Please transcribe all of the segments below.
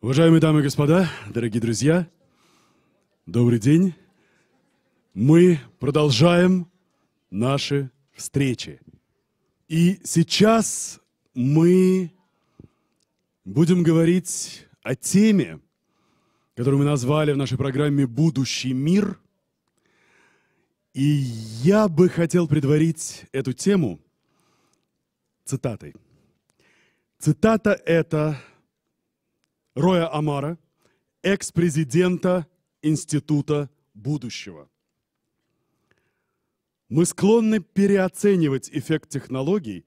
Уважаемые дамы и господа, дорогие друзья, добрый день. Мы продолжаем наши встречи. И сейчас мы будем говорить о теме, которую мы назвали в нашей программе «Будущий мир». И я бы хотел предварить эту тему цитатой. Цитата эта – Роя Амара, экс-президента Института будущего. Мы склонны переоценивать эффект технологий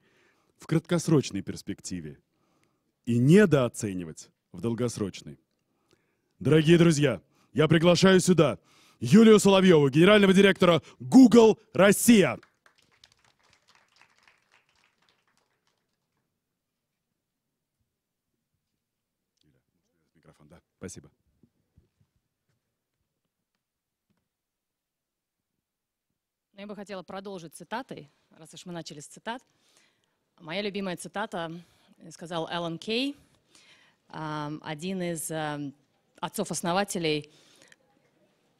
в краткосрочной перспективе и недооценивать в долгосрочной. Дорогие друзья, я приглашаю сюда Юлию Соловьеву, генерального директора Google Россия. Спасибо. я бы хотела продолжить цитатой, раз уж мы начали с цитат. Моя любимая цитата э, сказал Эллен Кей, один из эм, отцов-основателей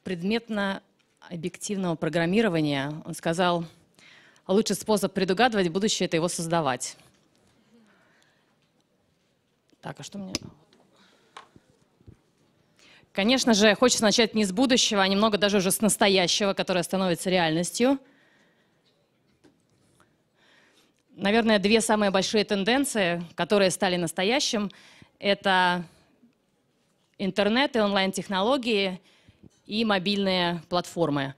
предметно-объективного программирования. Он сказал, лучший способ предугадывать будущее – это его создавать. Так, а что мне... Конечно же, хочется начать не с будущего, а немного даже уже с настоящего, которое становится реальностью. Наверное, две самые большие тенденции, которые стали настоящим, это интернет и онлайн-технологии и мобильные платформы.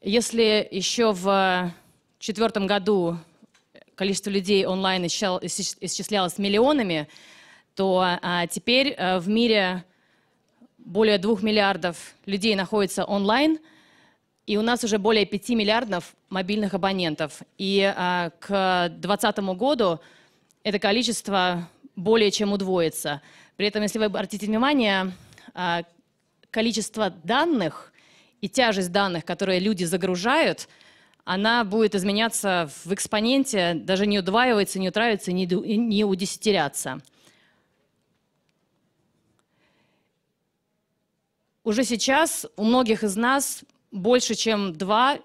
Если еще в четвертом году количество людей онлайн исчислялось миллионами, то а, теперь э, в мире более двух миллиардов людей находится онлайн, и у нас уже более 5 миллиардов мобильных абонентов. И а, к 2020 году это количество более чем удвоится. При этом, если вы обратите внимание, а, количество данных и тяжесть данных, которые люди загружают, она будет изменяться в экспоненте, даже не удваивается, не утраивается, не, не удесятеряться. Уже сейчас у многих из нас больше, чем два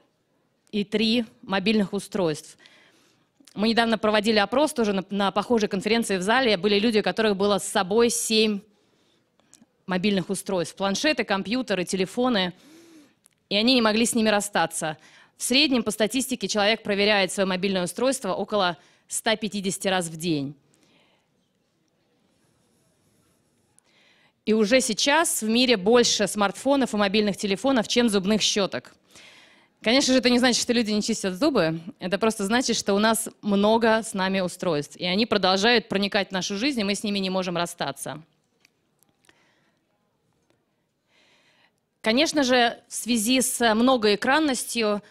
и три мобильных устройств. Мы недавно проводили опрос тоже на, на похожей конференции в зале. Были люди, у которых было с собой семь мобильных устройств. Планшеты, компьютеры, телефоны. И они не могли с ними расстаться. В среднем, по статистике, человек проверяет свое мобильное устройство около 150 раз в день. И уже сейчас в мире больше смартфонов и мобильных телефонов, чем зубных щеток. Конечно же, это не значит, что люди не чистят зубы. Это просто значит, что у нас много с нами устройств. И они продолжают проникать в нашу жизнь, и мы с ними не можем расстаться. Конечно же, в связи с многоэкранностью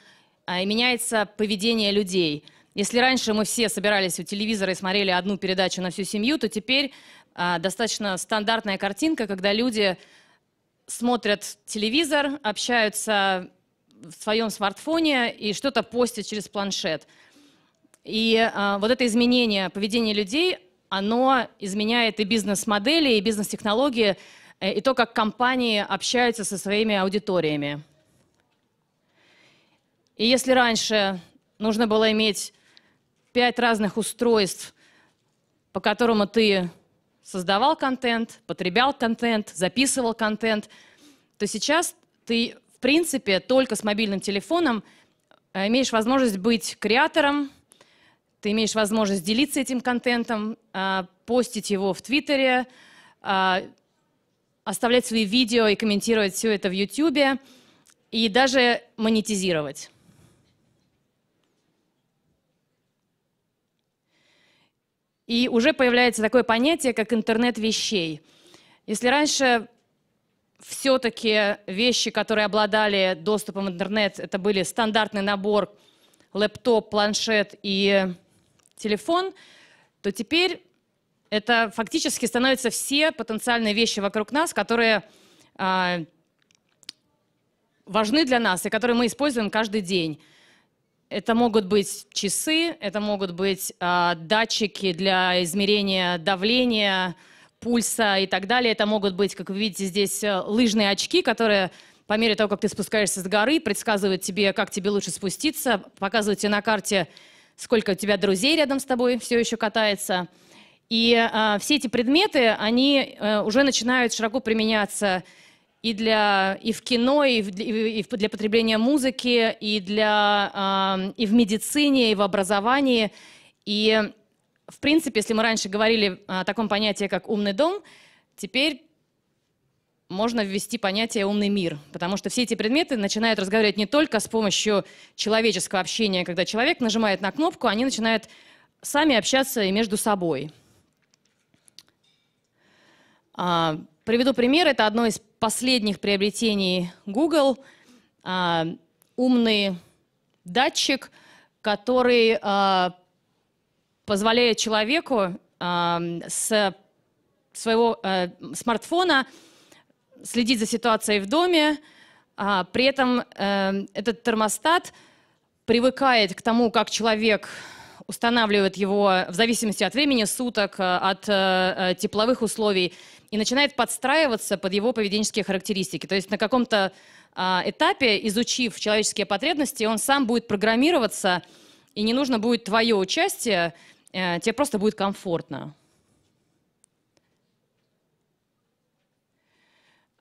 а, меняется поведение людей – если раньше мы все собирались у телевизора и смотрели одну передачу на всю семью, то теперь а, достаточно стандартная картинка, когда люди смотрят телевизор, общаются в своем смартфоне и что-то постят через планшет. И а, вот это изменение поведения людей, оно изменяет и бизнес-модели, и бизнес-технологии, э, и то, как компании общаются со своими аудиториями. И если раньше нужно было иметь пять разных устройств, по которому ты создавал контент, потреблял контент, записывал контент, то сейчас ты, в принципе, только с мобильным телефоном э, имеешь возможность быть креатором, ты имеешь возможность делиться этим контентом, а, постить его в Твиттере, а, оставлять свои видео и комментировать все это в Ютьюбе, и даже монетизировать. И уже появляется такое понятие, как интернет вещей. Если раньше все-таки вещи, которые обладали доступом в интернет, это были стандартный набор лэптоп, планшет и телефон, то теперь это фактически становятся все потенциальные вещи вокруг нас, которые а, важны для нас и которые мы используем каждый день. Это могут быть часы, это могут быть э, датчики для измерения давления, пульса и так далее. Это могут быть, как вы видите, здесь э, лыжные очки, которые по мере того, как ты спускаешься с горы, предсказывают тебе, как тебе лучше спуститься, показывают тебе на карте, сколько у тебя друзей рядом с тобой все еще катается. И э, все эти предметы, они э, уже начинают широко применяться и, для, и в кино, и, в, и для потребления музыки, и, для, и в медицине, и в образовании. И, в принципе, если мы раньше говорили о таком понятии, как «умный дом», теперь можно ввести понятие «умный мир», потому что все эти предметы начинают разговаривать не только с помощью человеческого общения, когда человек нажимает на кнопку, они начинают сами общаться и между собой – а, приведу пример. Это одно из последних приобретений Google. А, умный датчик, который а, позволяет человеку с своего э, смартфона следить за ситуацией в доме. При этом э, этот термостат привыкает к тому, как человек устанавливает его в зависимости от времени суток, э, от тепловых условий – и начинает подстраиваться под его поведенческие характеристики. То есть на каком-то а, этапе, изучив человеческие потребности, он сам будет программироваться, и не нужно будет твое участие, э, тебе просто будет комфортно.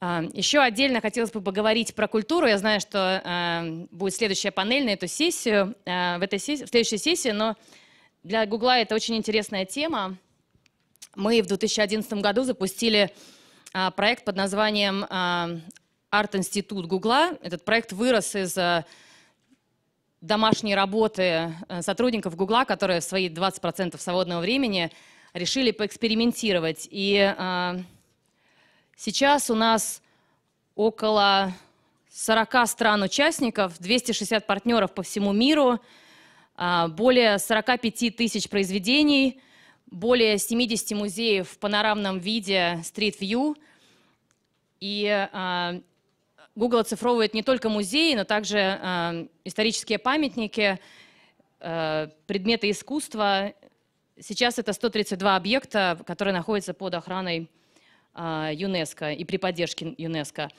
А, еще отдельно хотелось бы поговорить про культуру. Я знаю, что э, будет следующая панель на эту сессию, э, в, этой сессии, в следующей сессии, но для Гугла это очень интересная тема. Мы в 2011 году запустили а, проект под названием а, «Арт-институт Гугла». Этот проект вырос из а, домашней работы э, сотрудников Гугла, которые в свои 20% свободного времени решили поэкспериментировать. И сейчас у нас около 40 стран-участников, 260 партнеров по всему миру, более 45 тысяч произведений, более 70 музеев в панорамном виде Street View. И э, Google оцифровывает не только музеи, но также э, исторические памятники, э, предметы искусства. Сейчас это 132 объекта, которые находятся под охраной э, ЮНЕСКО и при поддержке ЮНЕСКО.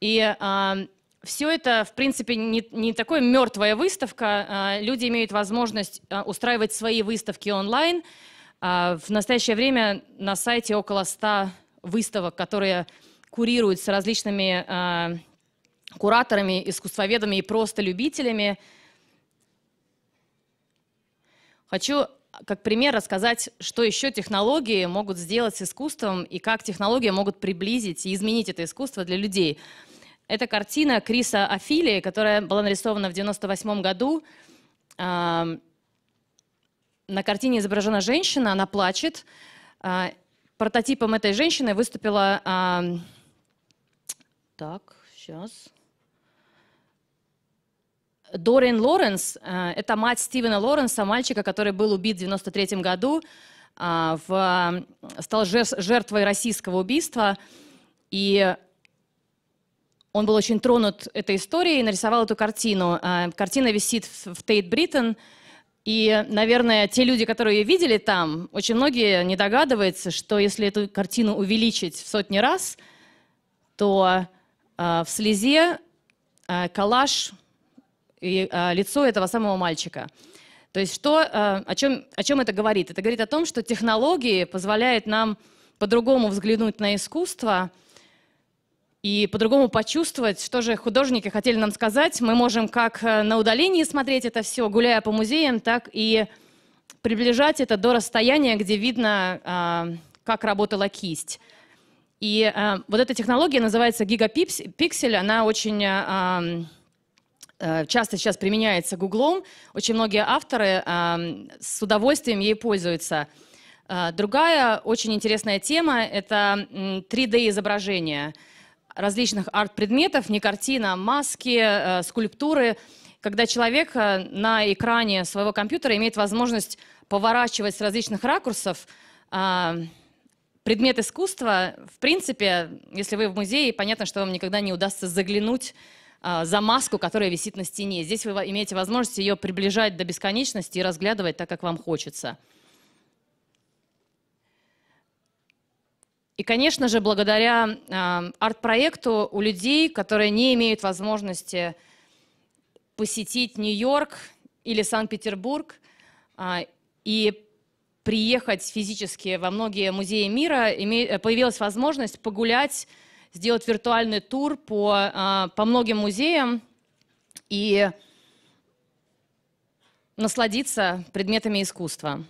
И э, все это, в принципе, не, не такая мертвая выставка. Э, люди имеют возможность э, устраивать свои выставки онлайн, а, в настоящее время на сайте около 100 выставок, которые курируют с различными а, кураторами, искусствоведами и просто любителями. Хочу как пример рассказать, что еще технологии могут сделать с искусством и как технологии могут приблизить и изменить это искусство для людей. Это картина Криса Афилии, которая была нарисована в 1998 году. На картине изображена женщина, она плачет. А, прототипом этой женщины выступила... А, так, сейчас... Дорин Лоренс, а, это мать Стивена Лоренса, мальчика, который был убит в 1993 году, в, стал жертвой российского убийства. И он был очень тронут этой историей и нарисовал эту картину. Картина висит в Тейт Бриттон. И, наверное, те люди, которые ее видели там, очень многие не догадываются, что если эту картину увеличить в сотни раз, то э, в слезе э, коллаж и э, лицо этого самого мальчика. То есть что, э, о, чем, о чем это говорит? Это говорит о том, что технологии позволяют нам по-другому взглянуть на искусство – и по-другому почувствовать, что же художники хотели нам сказать. Мы можем как э, на удалении смотреть это все, гуляя по музеям, так и приближать это до расстояния, где видно, а, как работала кисть. И э, вот эта технология называется гигапиксель, она очень э, часто сейчас применяется Гуглом. Очень многие авторы с удовольствием ей пользуются. Другая очень интересная тема — это 3D-изображение — различных арт-предметов, не картина, а маски, э, скульптуры, когда человек э, на экране своего компьютера имеет возможность поворачивать с различных ракурсов э, предмет искусства. В принципе, если вы в музее, понятно, что вам никогда не удастся заглянуть э, за маску, которая висит на стене. Здесь вы имеете возможность ее приближать до бесконечности и разглядывать так, как вам хочется. И, конечно же, благодаря э, арт-проекту у людей, которые не имеют возможности посетить Нью-Йорк или Санкт-Петербург э, и приехать физически во многие музеи мира, име, э, появилась возможность погулять, сделать виртуальный тур по, э, по многим музеям и насладиться предметами искусства.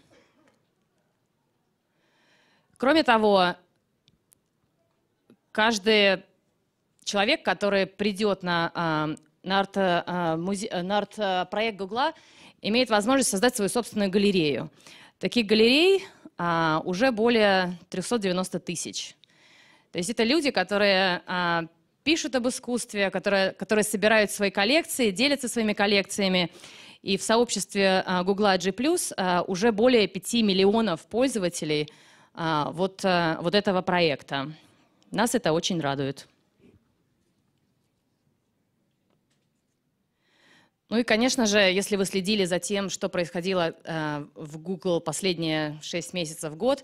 Кроме того, каждый человек, который придет на, а, арт, а, проект Гугла, имеет возможность создать свою собственную галерею. Таких галерей а, уже более 390 тысяч. То есть это люди, которые пишут об искусстве, которые, которые собирают свои коллекции, делятся своими коллекциями. И в сообществе Google G+, уже более 5 миллионов пользователей вот, вот этого проекта. Нас это очень радует. Ну и, конечно же, если вы следили за тем, что происходило э, в Google последние 6 месяцев, год,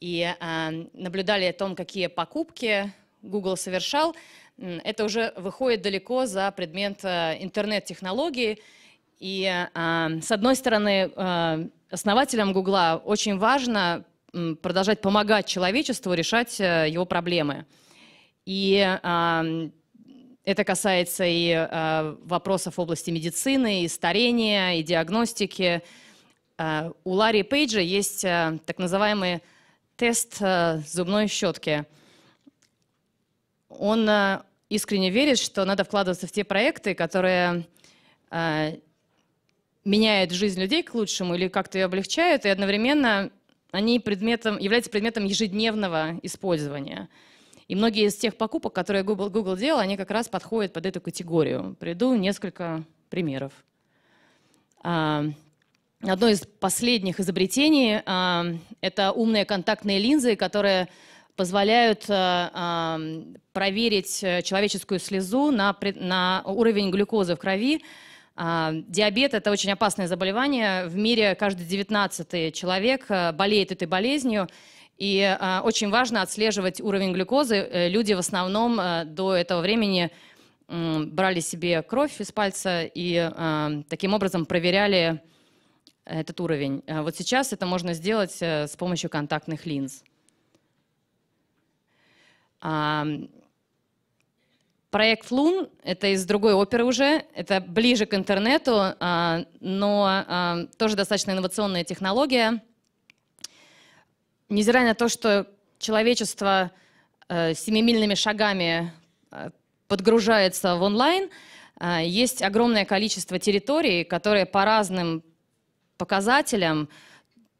и э, наблюдали о том, какие покупки Google совершал, это уже выходит далеко за предмет э, интернет-технологий. И э, с одной стороны, э, основателям Google очень важно продолжать помогать человечеству решать э, его проблемы. И это касается и а, вопросов в области медицины, и старения, и диагностики. А, у Ларри Пейджа есть а, так называемый тест зубной щетки. Он искренне верит, что надо вкладываться в те проекты, которые меняют жизнь людей к лучшему или как-то ее облегчают, и одновременно они предметом, являются предметом ежедневного использования. И многие из тех покупок, которые Google, Google делал, они как раз подходят под эту категорию. Приду несколько примеров. А, одно из последних изобретений а, – это умные контактные линзы, которые позволяют а, проверить э, человеческую слезу на, на уровень глюкозы в крови Диабет – это очень опасное заболевание. В мире каждый 19 человек э, болеет этой болезнью. И а, очень важно отслеживать уровень глюкозы. Э, люди в основном э, до этого времени брали себе кровь из пальца и а, таким образом проверяли этот уровень. Вот сейчас это можно сделать с помощью контактных линз. Проект Лун — это из другой оперы уже, это ближе к интернету, а, но а, тоже достаточно инновационная технология. Невзирая на то, что человечество э, семимильными шагами э, подгружается в онлайн, э, есть огромное количество территорий, которые по разным показателям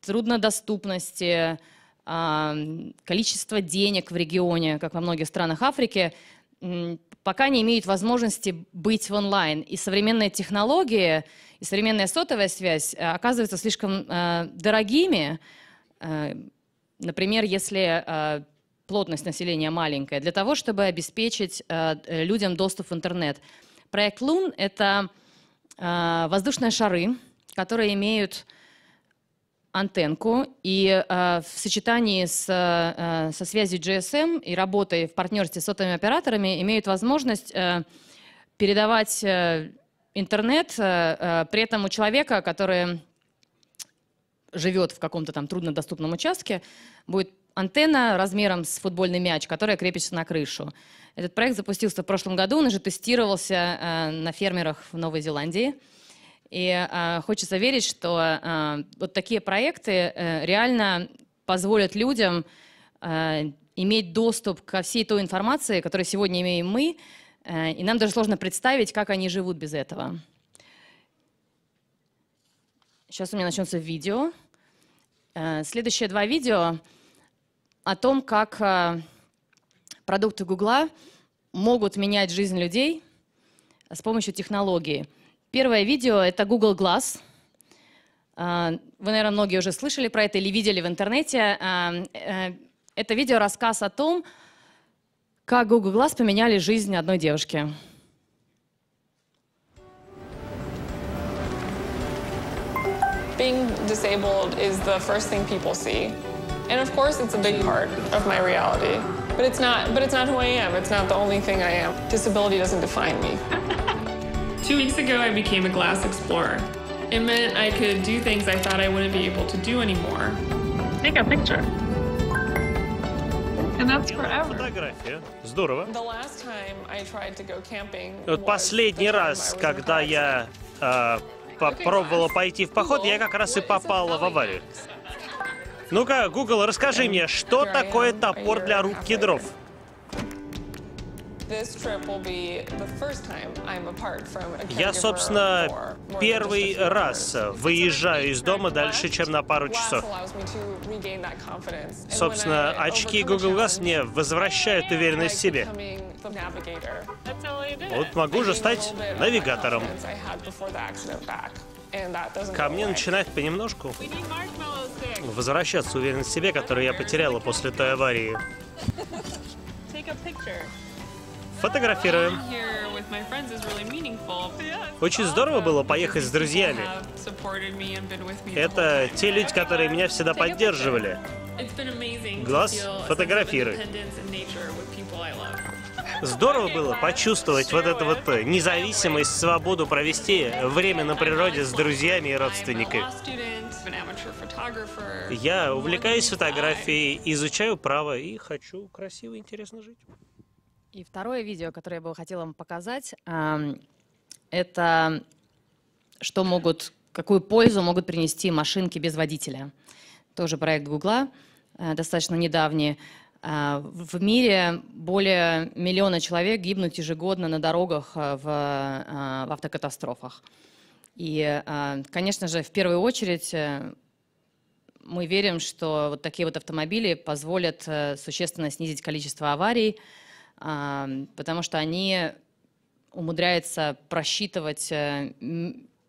труднодоступности, а, количество денег в регионе, как во многих странах Африки, пока не имеют возможности быть в онлайн. И современные технологии, и современная сотовая связь э, оказываются слишком э, дорогими. Э, например, если э, плотность населения маленькая, для того, чтобы обеспечить э, людям доступ в интернет. Проект Лун — это э, воздушные шары, которые имеют антенку, и э, в сочетании с, э, э со связью GSM и работой в партнерстве с сотовыми операторами имеют возможность э, передавать э, интернет э, э, при этом у человека, который живет в каком-то там труднодоступном участке, будет антенна размером с футбольный мяч, которая крепится на крышу. Этот проект запустился в прошлом году, он уже тестировался э, на фермерах в Новой Зеландии. И э, хочется верить, что э, вот такие проекты э, реально позволят людям э, иметь доступ ко всей той информации, которую сегодня имеем мы, э, и нам даже сложно представить, как они живут без этого. Сейчас у меня начнется видео. Э, следующие два видео о том, как э, продукты Гугла могут менять жизнь людей с помощью технологий. Первое видео — это Google Glass. Вы, наверное, многие уже слышали про это или видели в интернете. Это видео рассказ о том, как Google Glass поменяли жизнь одной девушки. Being disabled is the first thing people see. And of course, it's a big part of my reality. But it's not, but it's not who I am. It's not the only thing I am. Disability doesn't define me. Two weeks ago, I became a glass explorer. It meant I could do things I thought I wouldn't be able to do anymore. Take a picture. And that's Фотография. Здорово. The last time I tried to go camping was Последний the раз, time I was in a когда car я э, попробовала пойти в поход, я как раз и попала в аварию. Ну-ка, Google, расскажи мне, что такое топор для рук кедров? Я, собственно, первый раз выезжаю из дома дальше, чем на пару часов. Собственно, очки Google Glass мне возвращают уверенность в себе. Вот могу же стать навигатором. Ко мне начинает понемножку возвращаться уверенность в себе, которую я потеряла после той аварии. Фотографируем. Очень здорово было поехать с друзьями. Это те люди, которые меня всегда поддерживали. Глаз фотографируй. Здорово было почувствовать вот эту вот э, независимость, свободу провести э, время на природе с друзьями и родственниками. Я увлекаюсь фотографией, изучаю право и хочу красиво и интересно жить. И второе видео, которое я бы хотела вам показать, это что могут, какую пользу могут принести машинки без водителя. Тоже проект Гугла, э, достаточно недавний. А, в мире более миллиона человек гибнут ежегодно на дорогах э, в, а, в автокатастрофах. И, а, конечно же, в первую очередь э, мы верим, что вот такие вот автомобили позволят существенно снизить количество аварий, потому что они умудряются просчитывать э,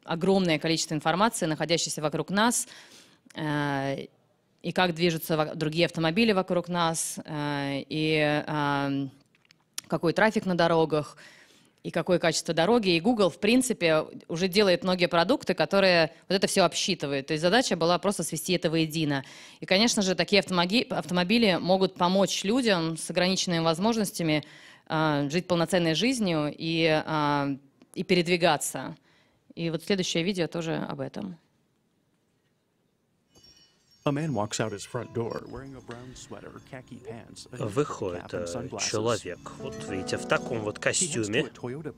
огромное количество информации, находящейся вокруг нас, э, и как движутся другие автомобили вокруг нас, э, и какой трафик на дорогах, и какое качество дороги. И Google, в принципе, уже делает многие продукты, которые вот это все обсчитывают. То есть задача была просто свести это воедино. И, конечно же, такие автомобили, могут помочь людям с ограниченными возможностями э, жить полноценной жизнью и, э, и передвигаться. И вот следующее видео тоже об этом. Выходит э, человек, вот видите, в таком вот костюме, подходит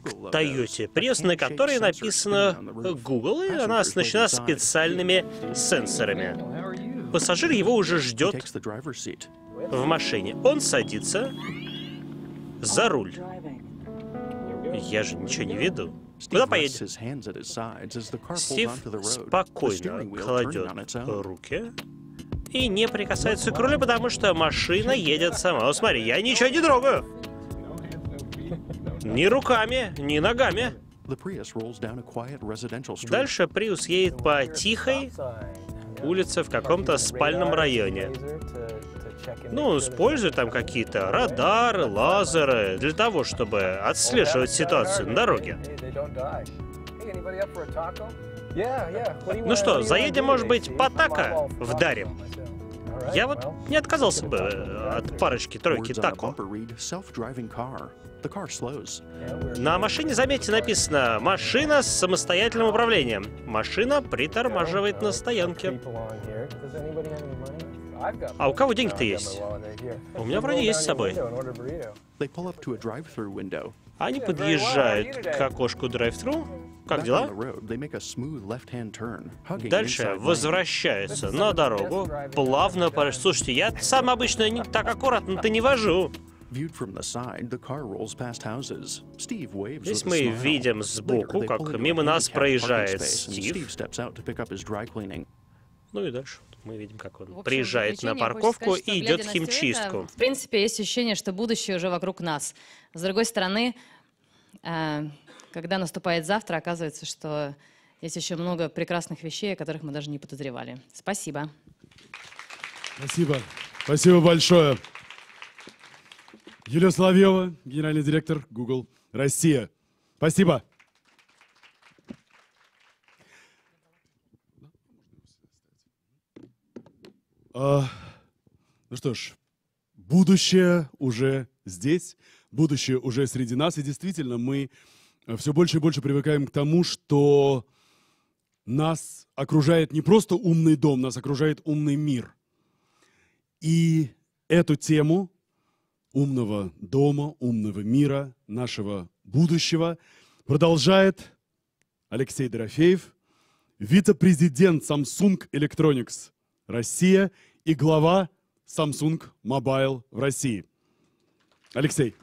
к Toyota Prius, на которой написано Google, и она оснащена специальными сенсорами. Пассажир его уже ждет в машине. Он садится за руль. Я же ничего не веду. Куда поедем? Стив спокойно кладет руки и не прикасается к рулю, потому что машина едет сама. О, смотри, я ничего не трогаю. Ни руками, ни ногами. Дальше Prius едет по тихой улице в каком-то спальном районе. Ну, используй там какие-то радары, лазеры, для того, чтобы отслеживать ситуацию на дороге. Ну что, заедем, может быть, по тако вдарим? Я вот не отказался бы э, от парочки тройки тако. На машине, заметьте, написано «Машина с самостоятельным управлением». Машина притормаживает на стоянке. А у кого деньги-то есть? У меня вроде ну, есть с собой. Они подъезжают к окошку драйв-тру. Как дела? Дальше возвращаются на дорогу, плавно... Слушайте, я сам обычно не так аккуратно-то не вожу. Здесь мы видим сбоку, как мимо нас проезжает Стив. Ну и дальше. Мы видим, как он общем, приезжает на парковку сказать, и идет в химчистку. Это, в принципе, есть ощущение, что будущее уже вокруг нас. С другой стороны, э, когда наступает завтра, оказывается, что есть еще много прекрасных вещей, о которых мы даже не подозревали. Спасибо. Спасибо. Спасибо большое. Юлия Соловьева, генеральный директор Google Россия. Спасибо. А, ну что ж, будущее уже здесь, будущее уже среди нас, и действительно мы э, все больше и больше привыкаем к тому, что нас окружает не просто умный дом, нас окружает умный мир. И эту тему умного дома, умного мира, нашего будущего продолжает Алексей Дорофеев, вице-президент Samsung Electronics Россия и глава Samsung Mobile в России. Алексей.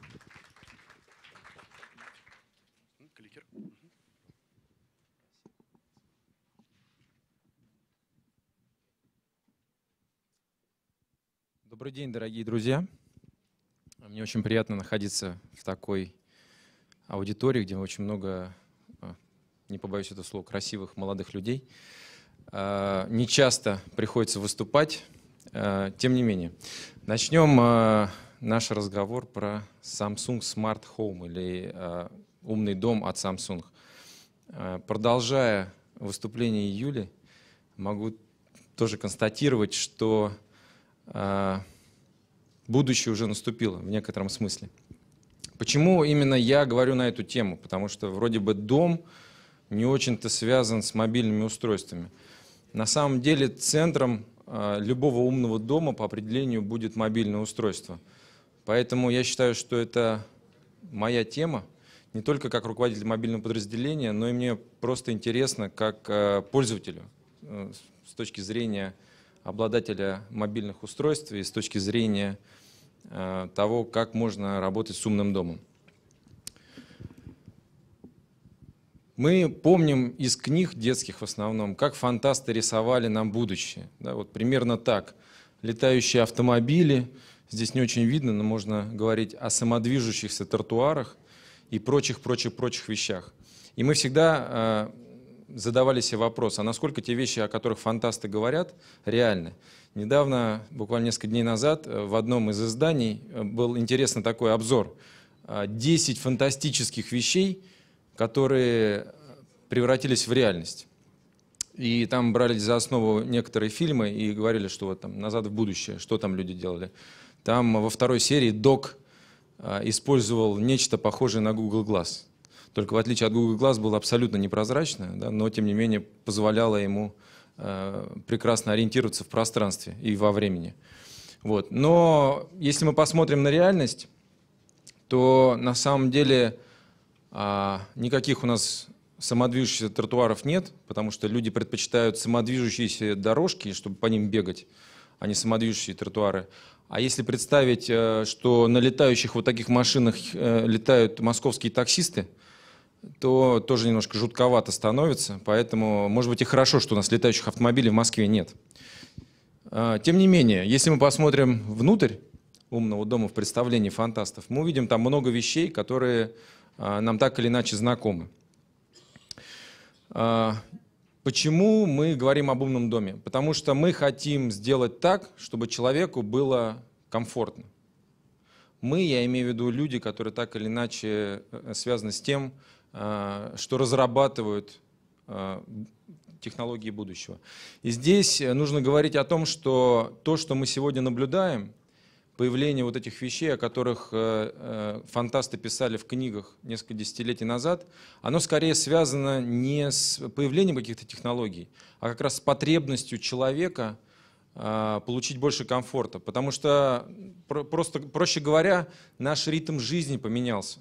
Добрый день, дорогие друзья. Мне очень приятно находиться в такой аудитории, где очень много, а, не побоюсь этого слова, красивых молодых людей. А, не часто приходится выступать, Э, тем не менее, начнем э, наш разговор про Samsung Smart Home или э, умный дом от Samsung. Продолжая выступление Юли, могу тоже констатировать, что будущее уже наступило в некотором смысле. Почему именно я говорю на эту тему? Потому что вроде бы дом не очень-то связан с мобильными устройствами. На самом деле центром а, любого умного дома по определению будет мобильное устройство. Поэтому я считаю, что это моя тема, не только как руководитель мобильного подразделения, но и мне просто интересно как а, пользователю э, с точки зрения обладателя мобильных устройств и с точки зрения а, того, как можно работать с умным домом. Мы помним из книг детских в основном, как фантасты рисовали нам будущее. Да, вот примерно так. Летающие автомобили, здесь не очень видно, но можно говорить о самодвижущихся тротуарах и прочих-прочих-прочих вещах. И мы всегда э, задавали себе вопрос, а насколько те вещи, о которых фантасты говорят, реальны. Недавно, буквально несколько дней назад, э, в одном из изданий э, был интересный такой обзор. 10 фантастических вещей – которые превратились в реальность. И там брали за основу некоторые фильмы и говорили, что вот там «Назад в будущее», что там люди делали. Там во второй серии Док а, использовал нечто похожее на Google Glass. Только в отличие от Google Glass было абсолютно непрозрачное, да, но тем не менее позволяло ему э, прекрасно ориентироваться в пространстве и во времени. Вот. Но если мы посмотрим на реальность, то на самом деле а, никаких у нас самодвижущихся тротуаров нет, потому что люди предпочитают самодвижущиеся дорожки, чтобы по ним бегать, а не самодвижущие тротуары. А если представить, э, что на летающих вот таких машинах э, летают московские таксисты, то тоже немножко жутковато становится. Поэтому, может быть, и хорошо, что у нас летающих автомобилей в Москве нет. А, тем не менее, если мы посмотрим внутрь умного дома в представлении фантастов, мы увидим там много вещей, которые а, нам так или иначе знакомы. А, почему мы говорим об умном доме? Потому что мы хотим сделать так, чтобы человеку было комфортно. Мы, я имею в виду люди, которые так или иначе э, связаны с тем, а, что разрабатывают технологии будущего. И здесь э, нужно говорить о том, что то, что мы сегодня наблюдаем, появление вот этих вещей, о которых э, э, фантасты писали в книгах несколько десятилетий назад, оно скорее связано не с появлением каких-то технологий, а как раз с потребностью человека э, получить больше комфорта. Потому что, просто, проще говоря, наш ритм жизни поменялся.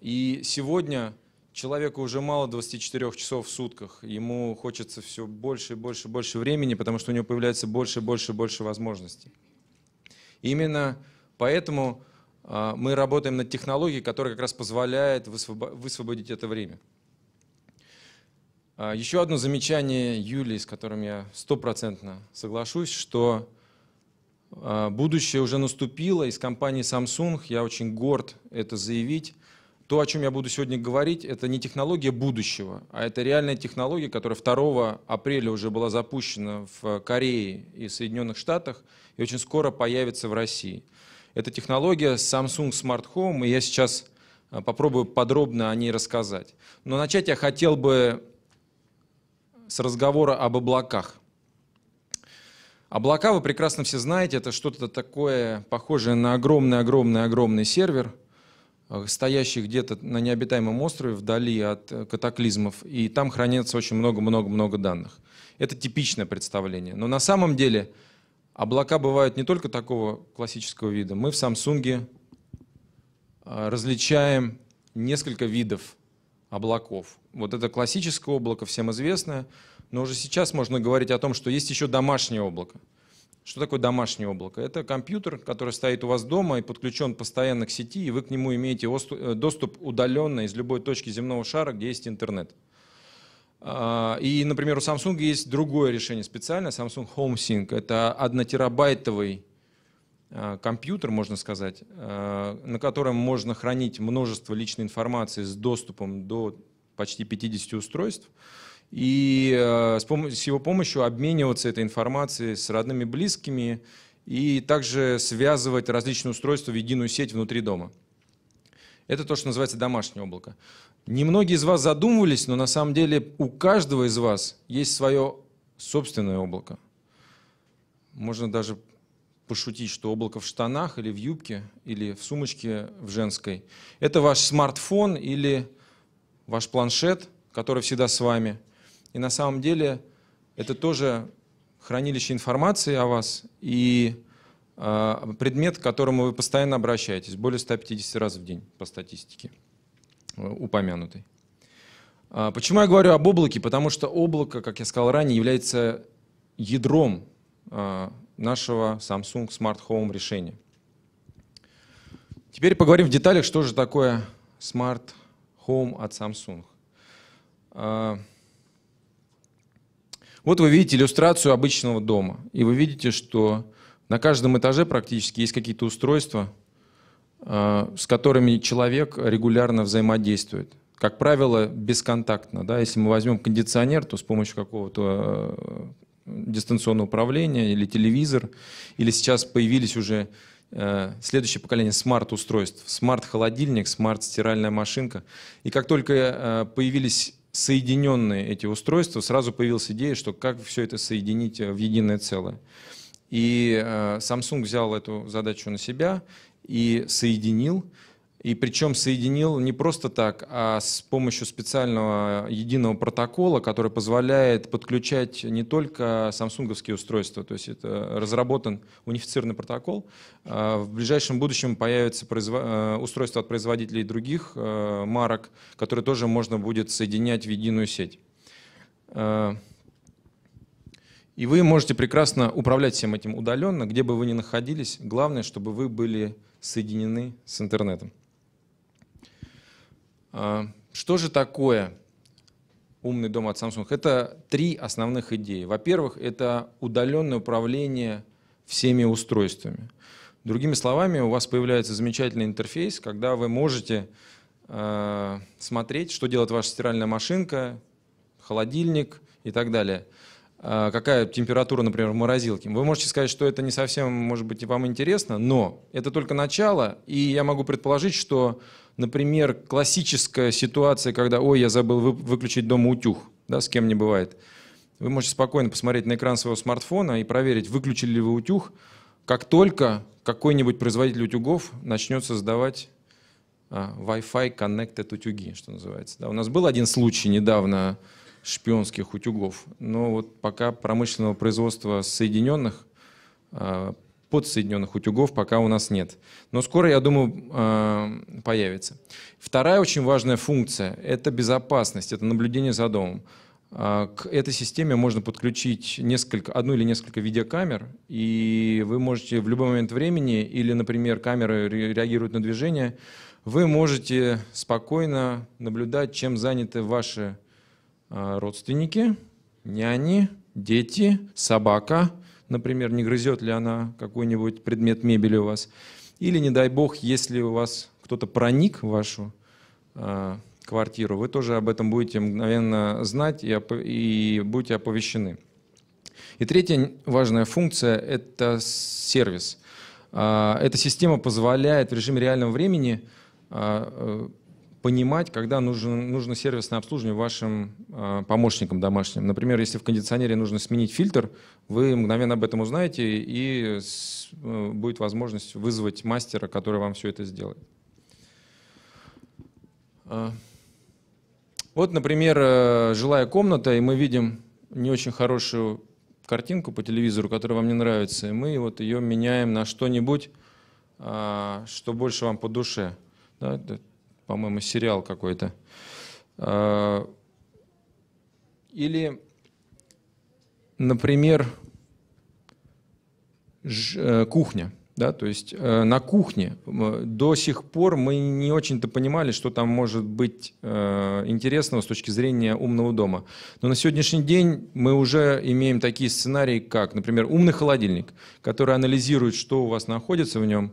И сегодня человеку уже мало 24 часов в сутках. Ему хочется все больше и больше и больше времени, потому что у него появляется больше и больше и больше возможностей. Именно поэтому а, мы работаем над технологией, которая как раз позволяет высвободить это время. А, еще одно замечание Юлии, с которым я стопроцентно соглашусь, что а, будущее уже наступило, Из компании Samsung я очень горд это заявить то, о чем я буду сегодня говорить, это не технология будущего, а это реальная технология, которая 2 апреля уже была запущена в Корее и Соединенных Штатах и очень скоро появится в России. Это технология Samsung Smart Home, и я сейчас э, попробую подробно о ней рассказать. Но начать я хотел бы с разговора об облаках. Облака, вы прекрасно все знаете, это что-то такое, похожее на огромный-огромный-огромный сервер – Э, стоящий где-то на необитаемом острове, вдали от э, катаклизмов, и там хранится очень много-много-много данных. Это типичное представление. Но на самом деле облака бывают не только такого классического вида. Мы в Samsung э, различаем несколько видов облаков. Вот это классическое облако, всем известное, но уже сейчас можно говорить о том, что есть еще домашнее облако. Что такое домашнее облако? Это компьютер, который стоит у вас дома и подключен постоянно к сети, и вы к нему имеете э, доступ удаленно из любой точки земного шара, где есть интернет. А, и, например, у Samsung есть другое решение специальное, Samsung HomeSync – Это однотерабайтовый а, компьютер, можно сказать, а, на котором можно хранить множество личной информации с доступом до почти 50 устройств и э, с, пом- с его помощью обмениваться этой информацией с родными, близкими и также связывать различные устройства в единую сеть внутри дома. Это то, что называется домашнее облако. Немногие из вас задумывались, но на самом деле у каждого из вас есть свое собственное облако. Можно даже пошутить, что облако в штанах или в юбке, или в сумочке в женской. Это ваш смартфон или ваш планшет, который всегда с вами. И на самом деле это тоже хранилище информации о вас и э, предмет, к которому вы постоянно обращаетесь, более 150 раз в день по статистике э, упомянутой. А, почему я говорю об облаке? Потому что облако, как я сказал ранее, является ядром а, нашего Samsung Smart Home решения. Теперь поговорим в деталях, что же такое Smart Home от Samsung. Вот вы видите иллюстрацию обычного дома, и вы видите, что на каждом этаже практически есть какие-то устройства, э, с которыми человек регулярно взаимодействует. Как правило, бесконтактно. Да? Если мы возьмем кондиционер, то с помощью какого-то э, дистанционного управления или телевизор, или сейчас появились уже э, следующее поколение смарт-устройств, смарт-холодильник, смарт-стиральная машинка. И как только появились соединенные эти устройства, сразу появилась идея, что как все это соединить э, в единое целое. И э, Samsung взял эту задачу на себя и соединил и причем соединил не просто так, а с помощью специального единого протокола, который позволяет подключать не только самсунговские устройства, то есть это разработан унифицированный протокол. А в ближайшем будущем появятся э, устройства от производителей других э, марок, которые тоже можно будет соединять в единую сеть. Э, и вы можете прекрасно управлять всем этим удаленно, где бы вы ни находились. Главное, чтобы вы были соединены с интернетом. А, что же такое умный дом от Samsung? Это три основных идеи. Во-первых, это удаленное управление всеми устройствами. Другими словами, у вас появляется замечательный интерфейс, когда вы можете э, смотреть, что делает ваша стиральная машинка, холодильник и так далее. Э, какая температура, например, в морозилке. Вы можете сказать, что это не совсем, может быть, вам интересно, но это только начало, и я могу предположить, что например, классическая ситуация, когда «Ой, я забыл вы, выключить дома утюг», да, с кем не бывает. Вы можете спокойно посмотреть на экран своего смартфона и проверить, выключили ли вы утюг, как только какой-нибудь производитель утюгов начнет создавать а, Wi-Fi connected утюги, что называется. Да, у нас был один случай недавно шпионских утюгов, но вот пока промышленного производства Соединенных а, подсоединенных утюгов пока у нас нет. Но скоро, я думаю, а, появится. Вторая очень важная функция – это безопасность, это наблюдение за домом. А, к этой системе можно подключить несколько, одну или несколько видеокамер, и вы можете в любой момент времени, или, например, камеры реагируют на движение, вы можете спокойно наблюдать, чем заняты ваши а, родственники, няни, дети, собака – Например, не грызет ли она какой-нибудь предмет мебели у вас. Или, не дай бог, если у вас кто-то проник в вашу э, квартиру, вы тоже об этом будете мгновенно знать и, оп- и будете оповещены. И третья важная функция – это сервис. А, эта система позволяет в режиме реального времени а, э, понимать, когда нужно, нужно сервисное обслуживание вашим э, помощникам домашним. Например, если в кондиционере нужно сменить фильтр, вы мгновенно об этом узнаете, и с, э, будет возможность вызвать мастера, который вам все это сделает. Э, вот, например, э, жилая комната, и мы видим не очень хорошую картинку по телевизору, которая вам не нравится, и мы вот ее меняем на что-нибудь, э, что больше вам по душе. Да? по-моему, сериал какой-то. А, или, например, э, кухня. Да, то есть э, на кухне до сих пор мы не очень-то понимали, что там может быть э, интересного с точки зрения умного дома. Но на сегодняшний день мы уже имеем такие сценарии, как, например, умный холодильник, который анализирует, что у вас находится в нем,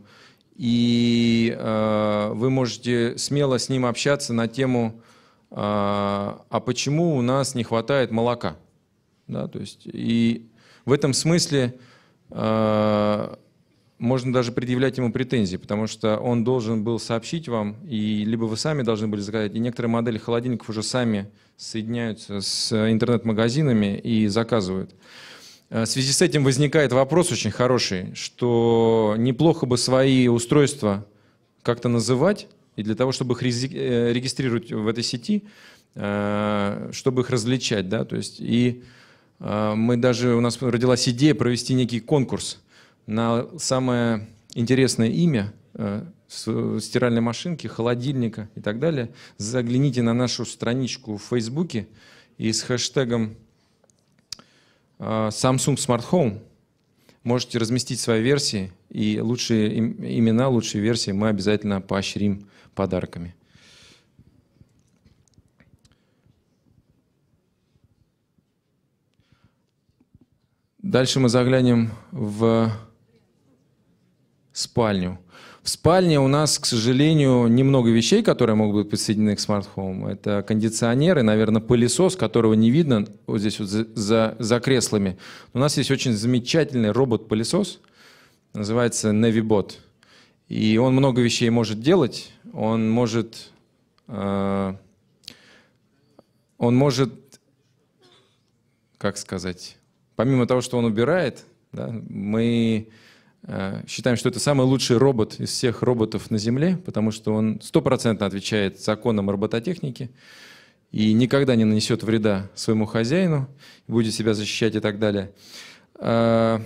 и э, вы можете смело с ним общаться на тему, э, а почему у нас не хватает молока. Да, то есть, и в этом смысле э, можно даже предъявлять ему претензии, потому что он должен был сообщить вам, и либо вы сами должны были заказать, и некоторые модели холодильников уже сами соединяются с интернет-магазинами и заказывают. Э, в связи с этим возникает вопрос очень хороший, что неплохо бы свои устройства как-то называть, и для того, чтобы их э, регистрировать в этой сети, э, чтобы их различать, да, то есть и мы даже, у нас родилась идея провести некий конкурс на самое интересное имя стиральной машинки, холодильника и так далее. Загляните на нашу страничку в Фейсбуке и с хэштегом а, Samsung Smart Home. Можете разместить свои версии, и лучшие имена, лучшие версии мы обязательно поощрим подарками. Дальше мы заглянем в спальню. В спальне у нас, к сожалению, немного вещей, которые могут быть подсоединены к смартфону. Это кондиционеры, наверное, пылесос, которого не видно вот здесь вот за, за, за креслами. У нас есть очень замечательный робот-пылесос, называется NaviBot. И он много вещей может делать. Он может... Э, он может... Как сказать? Помимо того, что он убирает, да, мы Э, считаем, что это самый лучший робот из всех роботов на Земле, потому что он стопроцентно отвечает законам робототехники и никогда не нанесет вреда своему хозяину, будет себя защищать и так далее. Э,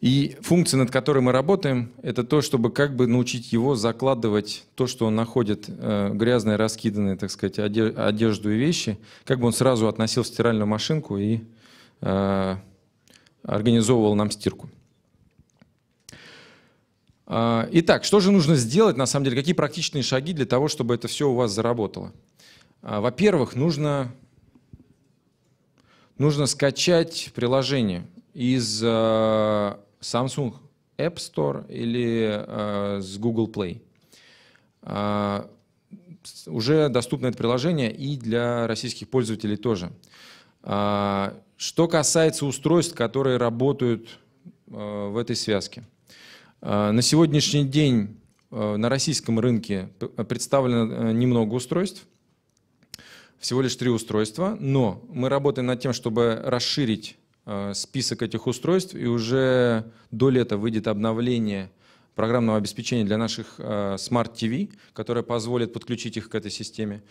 и функция, над которой мы работаем, это то, чтобы как бы научить его закладывать то, что он находит, э, грязные, раскиданные, так сказать, одежду и вещи, как бы он сразу относил в стиральную машинку и организовывал нам стирку. А, итак, что же нужно сделать, на самом деле, какие практичные шаги для того, чтобы это все у вас заработало? А, во-первых, нужно, нужно скачать приложение из а, Samsung App Store или с Google Play. Уже доступно это приложение и для российских пользователей тоже. Что касается устройств, которые работают в этой связке – Э, на сегодняшний день э, на российском рынке представлено э, немного устройств, всего лишь три устройства, но мы работаем над тем, чтобы расширить список этих устройств, и уже до лета выйдет обновление программного обеспечения для наших Smart TV, которое позволит подключить их к этой системе.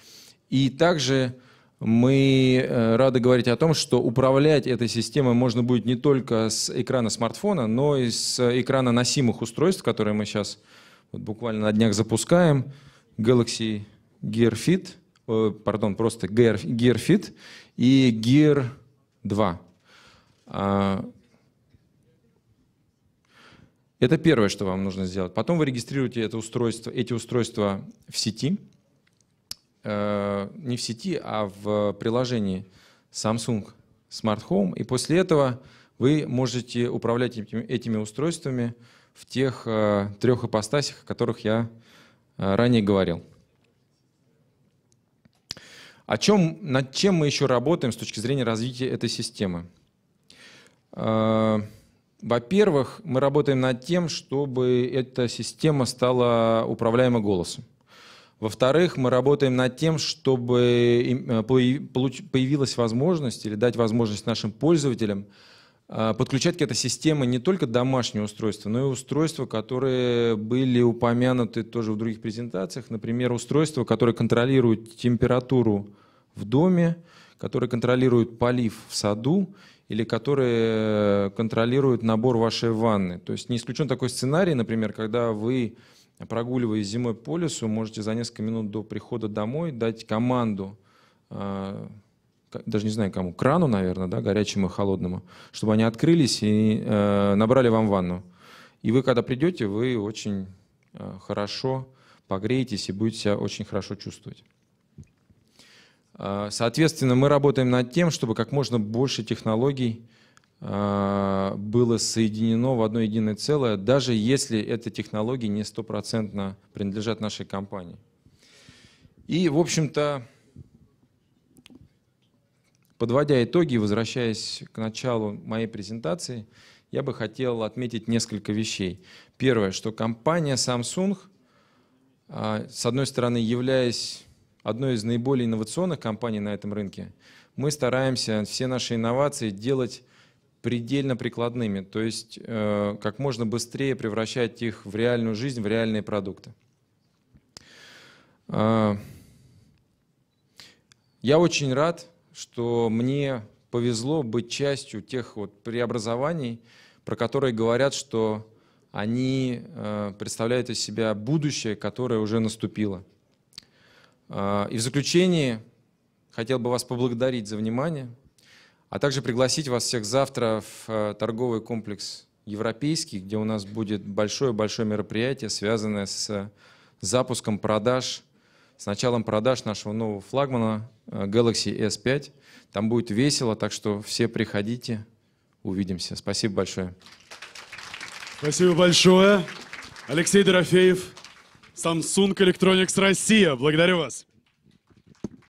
И также мы э, рады говорить о том, что управлять этой системой можно будет не только с экрана смартфона, но и с экрана носимых устройств, которые мы сейчас вот буквально на днях запускаем. Galaxy Gear Fit, э, пардон, просто Gear, Gear Fit и Gear 2. А, это первое, что вам нужно сделать. Потом вы регистрируете это устройство, эти устройства в сети – э, не в сети, а в приложении Samsung Smart Home. И после этого вы можете управлять этими, этими устройствами в тех э, трех ипостасях, о которых я э, ранее говорил. О чем, над чем мы еще работаем с точки зрения развития этой системы? Э, во-первых, мы работаем над тем, чтобы эта система стала управляемой голосом. Во-вторых, мы работаем над тем, чтобы э, появилась возможность или дать возможность нашим пользователям э, подключать к этой системе не только домашние устройства, но и устройства, которые были упомянуты тоже в других презентациях. Например, устройства, которые контролируют температуру в доме, которые контролируют полив в саду или которые э, контролируют набор вашей ванны. То есть не исключен такой сценарий, например, когда вы прогуливаясь зимой по лесу, можете за несколько минут до прихода домой дать команду, а, даже не знаю кому, крану, наверное, да, горячему и холодному, чтобы они открылись и э, набрали вам ванну. И вы, когда придете, вы очень э, хорошо погреетесь и будете себя очень хорошо чувствовать. А, соответственно, мы работаем над тем, чтобы как можно больше технологий Э, было соединено в одно единое целое, даже если эти технологии не стопроцентно принадлежат нашей компании. И, в общем-то, подводя итоги, возвращаясь к началу моей презентации, я бы хотел отметить несколько вещей. Первое, что компания Samsung, э, с одной стороны, являясь одной из наиболее инновационных компаний на этом рынке, мы стараемся все наши инновации делать предельно прикладными, то есть э, как можно быстрее превращать их в реальную жизнь, в реальные продукты. Э, я очень рад, что мне повезло быть частью тех вот преобразований, про которые говорят, что они э, представляют из себя будущее, которое уже наступило. и в заключение хотел бы вас поблагодарить за внимание а также пригласить вас всех завтра в э, торговый комплекс «Европейский», где у нас будет большое-большое мероприятие, связанное с э, запуском продаж, с началом продаж нашего нового флагмана э, Galaxy S5. Там будет весело, так что все приходите, увидимся. Спасибо большое. Спасибо большое. Алексей Дорофеев, Samsung Electronics Россия. Благодарю вас.